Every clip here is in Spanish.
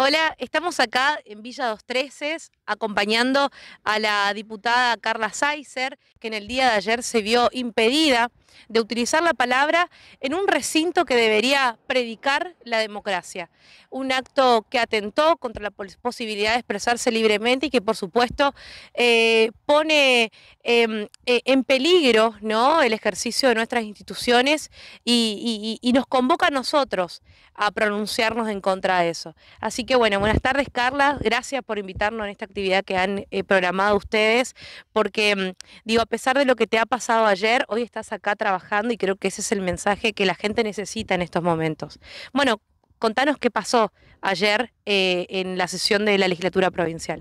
Hola, estamos acá en Villa 213 acompañando a la diputada Carla Saiser, que en el día de ayer se vio impedida de utilizar la palabra en un recinto que debería predicar la democracia. Un acto que atentó contra la posibilidad de expresarse libremente y que por supuesto eh, pone em, e, en peligro ¿no? el ejercicio de nuestras instituciones y, nos convoca a nosotros a pronunciarnos en contra de eso. Así que bueno, buenas tardes Carla, gracias por invitarnos en esta actividad que han eh, programado ustedes, porque em, digo, a pesar de lo que te ha pasado ayer, hoy estás acá trabajando y creo que ese es el mensaje que la gente necesita en estos momentos. Bueno, contanos qué pasó ayer eh, en la sesión de la legislatura provincial.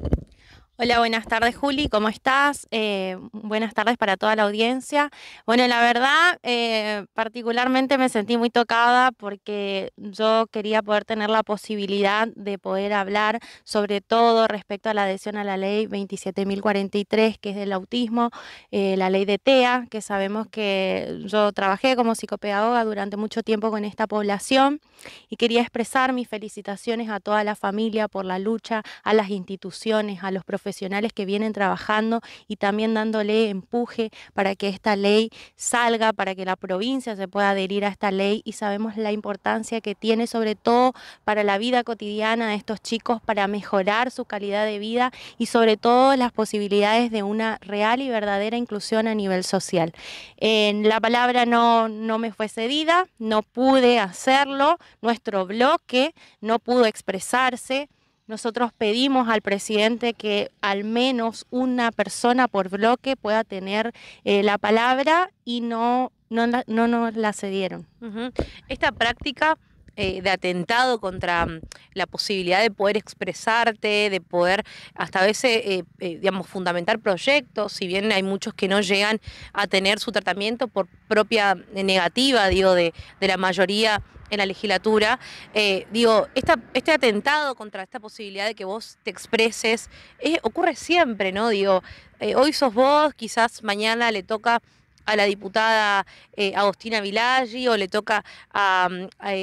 Hola, buenas tardes Juli, ¿cómo estás? Eh, buenas tardes para toda la audiencia. Bueno, la verdad, eh, particularmente me sentí muy tocada porque yo quería poder tener la posibilidad de poder hablar sobre todo respecto a la adhesión a la ley 27.043, que es del autismo, eh, la ley de TEA, que sabemos que yo trabajé como psicopedagoga durante mucho tiempo con esta población y quería expresar mis felicitaciones a toda la familia por la lucha, a las instituciones, a los profesionales profesionales que vienen trabajando y también dándole empuje para que esta ley salga, para que la provincia se pueda adherir a esta ley y sabemos la importancia que tiene sobre todo para la vida cotidiana de estos chicos, para mejorar su calidad de vida y sobre todo las posibilidades de una real y verdadera inclusión a nivel social. En la palabra no me fue cedida, no pude hacerlo, nuestro bloque no pudo expresarse, nosotros pedimos al presidente que al menos una persona por bloque pueda tener eh, la palabra y no, no, no nos la cedieron. Esta práctica eh, de atentado contra mm, la posibilidad de poder expresarte, de poder hasta a veces, eh, eh, digamos, fundamentar proyectos, si bien hay muchos que no llegan a tener su tratamiento por propia negativa, digo, de, de la mayoría en la legislatura. digo, esta, este atentado contra esta posibilidad de que vos te expreses ocurre siempre, ¿no? Digo, hoy sos vos, quizás mañana le toca a la diputada Agustina eh, Agostina o le toca mm, a,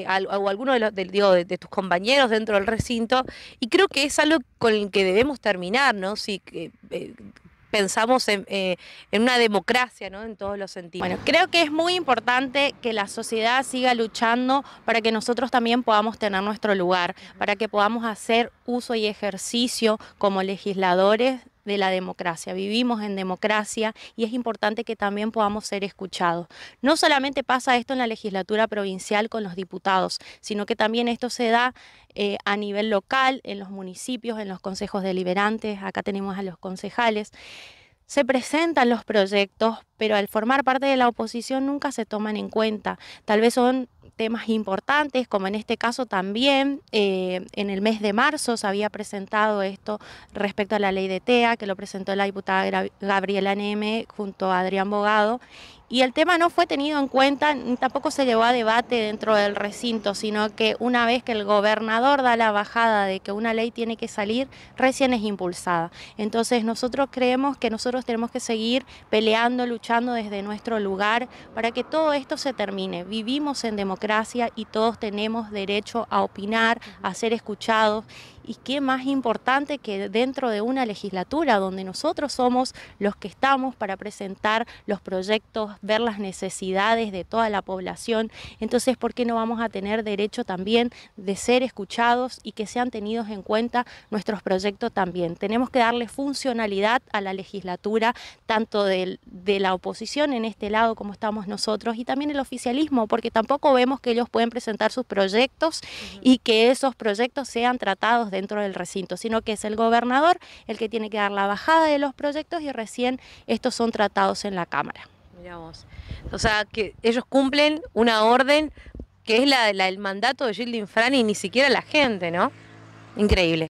a, alguno de, los, de, tus compañeros dentro del recinto. Y creo que es algo con el que debemos terminar, ¿no? Si, eh, pensamos en, eh, en, una democracia, ¿no? En todos los sentidos. Bueno, creo que es muy importante que la sociedad siga luchando para que nosotros también podamos tener nuestro lugar, para que podamos hacer uso y ejercicio como legisladores de la democracia. Vivimos en democracia y es importante que también podamos ser escuchados. No solamente pasa esto en la legislatura provincial con los diputados, sino que también esto se da eh, a nivel local, en los municipios, en los consejos deliberantes, acá tenemos a los concejales. Se presentan los proyectos, pero al formar parte de la oposición nunca se toman en cuenta. Tal vez son temas importantes, como en este caso también eh, en el mes de marzo se había presentado esto respecto a la ley de TEA, que lo presentó la diputada Gabriela Neme junto a Adrián Bogado, y el tema no fue tenido en cuenta, tampoco se llevó a debate dentro del recinto, sino que una vez que el gobernador da la bajada de que una ley tiene que salir, recién es impulsada. Entonces nosotros creemos que nosotros tenemos que seguir peleando, luchando desde nuestro lugar para que todo esto se termine. Vivimos en democracia y todos tenemos derecho a opinar, a ser escuchados y qué más importante que dentro de una legislatura donde nosotros somos los que estamos para presentar los proyectos, ver las necesidades de toda la población. Entonces, ¿por qué no vamos a tener derecho también de ser escuchados y que sean tenidos en cuenta nuestros proyectos también? Tenemos que darle funcionalidad a la legislatura, tanto de, la oposición en este lado como estamos nosotros y también el oficialismo, porque tampoco vemos que ellos pueden presentar sus proyectos y que esos proyectos sean tratados dentro del recinto, sino que es el gobernador el que tiene que dar la bajada de los proyectos y recién estos son tratados en la Cámara. vos. O sea, que ellos cumplen una orden que es la, del mandato de Gildin Frani y ni siquiera la gente, ¿no? Increíble.